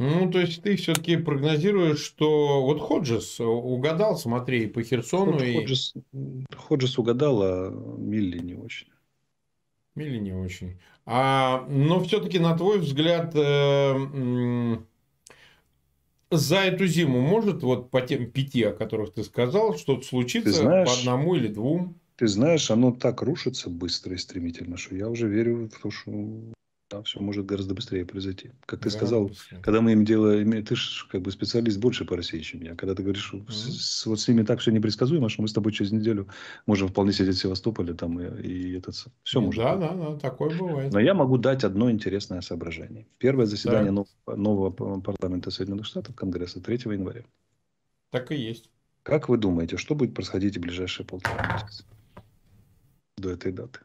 Ну, то есть ты все-таки прогнозируешь, что вот Ходжес э, угадал, смотри, по Херсону Ход, и... Ходжес, Ходжес угадал, а Милли не очень. Милли не очень. А, но все-таки, на твой взгляд, э, за эту зиму может вот по тем пяти, о которых ты сказал, что-то случится ты знаешь, по одному или двум? Ты знаешь, оно так рушится быстро и стремительно, что я уже верю в то, что там все может гораздо быстрее произойти. Как ты да, сказал, быстрее. когда мы им делаем, имеем, ты же как бы специалист больше по России, чем я. Когда ты говоришь, mm-hmm. с, вот с ними так все непредсказуемо, что мы с тобой через неделю можем вполне сидеть в Севастополе там и, и этот все ну, может. Да, быть. да, да, такое бывает. Но я могу дать одно интересное соображение. Первое заседание нового, нового парламента Соединенных Штатов Конгресса 3 января. Так и есть. Как вы думаете, что будет происходить в ближайшие полтора месяца до этой даты?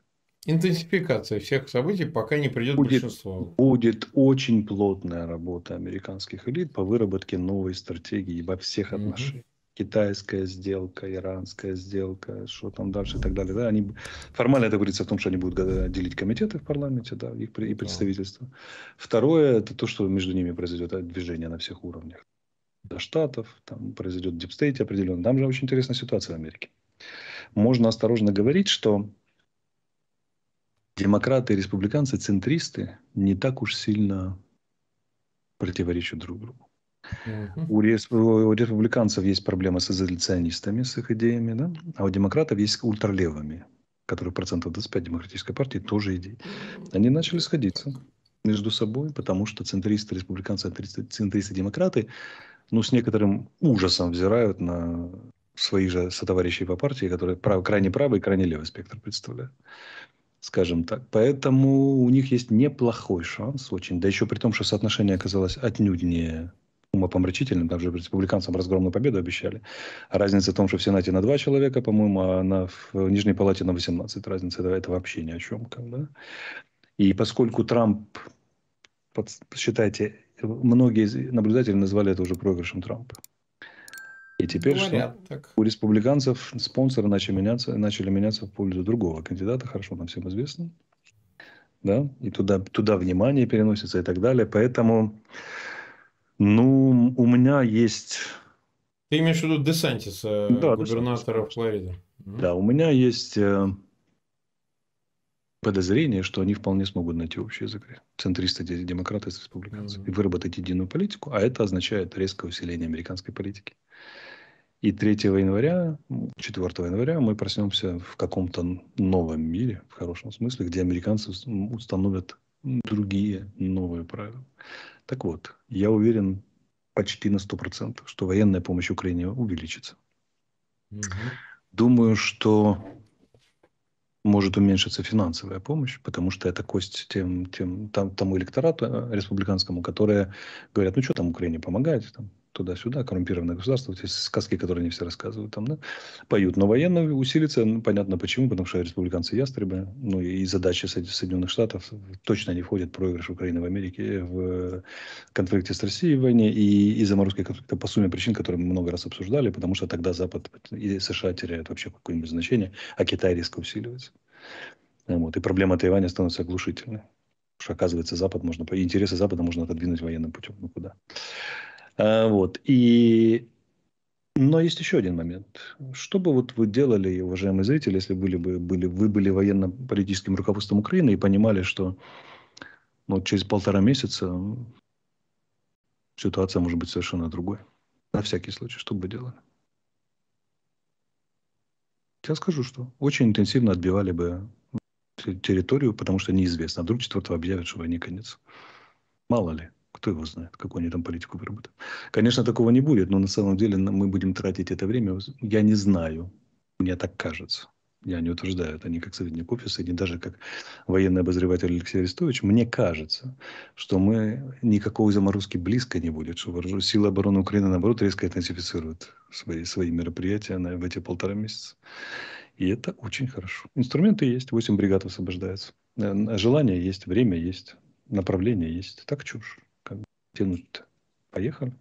Интенсификация всех событий, пока не придет будет, большинство. Будет очень плотная работа американских элит по выработке новой стратегии во всех отношениях. Угу. Китайская сделка, иранская сделка, что там дальше и так далее. Да, они, формально это говорится о том, что они будут делить комитеты в парламенте да, их, и представительства Да. Второе, это то, что между ними произойдет э, движение на всех уровнях. До Штатов, там произойдет дипстейт определенно. Там же очень интересная ситуация в Америке. Можно осторожно говорить, что демократы и республиканцы, центристы не так уж сильно противоречат друг другу. У, респ... у республиканцев есть проблемы с изоляционистами, с их идеями, да? а у демократов есть с ультралевыми, которые процентов 25 демократической партии тоже идеи. Они начали сходиться между собой, потому что центристы, республиканцы, центристы, демократы, ну, с некоторым ужасом взирают на своих же сотоварищей по партии, которые прав, крайне правый и крайне левый спектр представляют скажем так. Поэтому у них есть неплохой шанс очень. Да еще при том, что соотношение оказалось отнюдь не умопомрачительным, там же республиканцам разгромную победу обещали. А разница в том, что в Сенате на два человека, по-моему, а на, в Нижней Палате на 18. Разница это, это вообще ни о чем. Как, да? И поскольку Трамп, под, считайте, многие наблюдатели назвали это уже проигрышем Трампа. И теперь Говорят, что? Так. у республиканцев спонсоры начали меняться, начали меняться в пользу другого кандидата, хорошо нам всем известно. Да? И туда, туда внимание переносится и так далее. Поэтому ну, у меня есть... Ты имеешь в виду Десантиса, да, губернатора Десантис. Флориды? Да, у меня есть э, подозрение, что они вполне смогут найти общий язык. Центристы, демократы республиканцы Mm-hmm. И выработать единую политику, а это означает резкое усиление американской политики. И 3 января, 4 января мы проснемся в каком-то новом мире, в хорошем смысле, где американцы установят другие новые правила. Так вот, я уверен почти на 100%, что военная помощь Украине увеличится. Угу. Думаю, что может уменьшиться финансовая помощь, потому что это кость тем, тем, там, тому электорату э, республиканскому, которые говорят, ну что там Украине помогать, там, туда-сюда, коррумпированное государство, вот эти сказки, которые они все рассказывают там, да, поют. Но военные усилится, ну, понятно почему, потому что республиканцы ястребы, ну и задача Соединенных Штатов точно не входят, в проигрыш Украины в Америке в конфликте с Россией в войне и, и заморозки конфликта по сумме причин, которые мы много раз обсуждали, потому что тогда Запад и США теряют вообще какое-нибудь значение, а Китай резко усиливается. Вот, и проблема Тайваня становится оглушительной. Потому что, оказывается, Запад можно... Интересы Запада можно отодвинуть военным путем. Ну, куда? А, вот. И... Но есть еще один момент. Что бы вот вы делали, уважаемые зрители, если были бы, были, вы были военно-политическим руководством Украины и понимали, что ну, через полтора месяца ситуация может быть совершенно другой? На всякий случай, что бы вы делали? Я скажу, что очень интенсивно отбивали бы территорию, потому что неизвестно. А вдруг четвертого объявят, что войне конец. Мало ли. Кто его знает, какую они там политику выработают. Конечно, такого не будет, но на самом деле мы будем тратить это время. Я не знаю, мне так кажется. Я не утверждаю, это не как советник офиса, не даже как военный обозреватель Алексей Арестович. Мне кажется, что мы никакой заморозки близко не будет, что вооружен... силы обороны Украины, наоборот, резко интенсифицируют свои, свои мероприятия на, в эти полтора месяца. И это очень хорошо. Инструменты есть, 8 бригад освобождается. Э, желание есть, время есть, направление есть. Так чушь тянуть-то? Поехали.